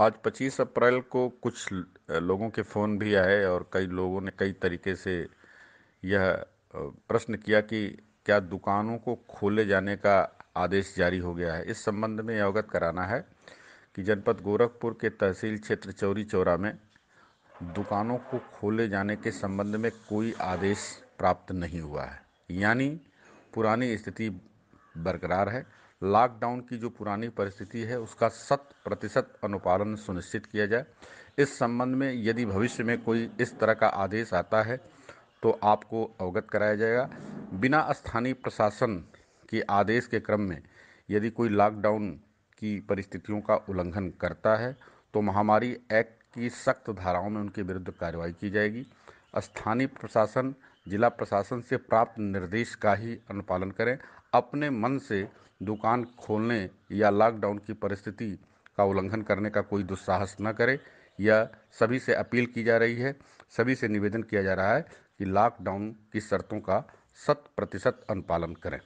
आज 25 अप्रैल को कुछ लोगों के फ़ोन भी आए और कई लोगों ने कई तरीके से यह प्रश्न किया कि क्या दुकानों को खोले जाने का आदेश जारी हो गया है इस संबंध में अवगत कराना है कि जनपद गोरखपुर के तहसील क्षेत्र चौरी चौरा में दुकानों को खोले जाने के संबंध में कोई आदेश प्राप्त नहीं हुआ है यानी पुरानी स्थिति बरकरार है लॉकडाउन की जो पुरानी परिस्थिति है उसका शत प्रतिशत अनुपालन सुनिश्चित किया जाए इस संबंध में यदि भविष्य में कोई इस तरह का आदेश आता है तो आपको अवगत कराया जाएगा बिना स्थानीय प्रशासन के आदेश के क्रम में यदि कोई लॉकडाउन की परिस्थितियों का उल्लंघन करता है तो महामारी एक्ट की सख्त धाराओं में उनके विरुद्ध कार्रवाई की जाएगी स्थानीय प्रशासन जिला प्रशासन से प्राप्त निर्देश का ही अनुपालन करें अपने मन से दुकान खोलने या लॉकडाउन की परिस्थिति का उल्लंघन करने का कोई दुस्साहस न करें यह सभी से अपील की जा रही है सभी से निवेदन किया जा रहा है कि लॉकडाउन की शर्तों का शत प्रतिशत अनुपालन करें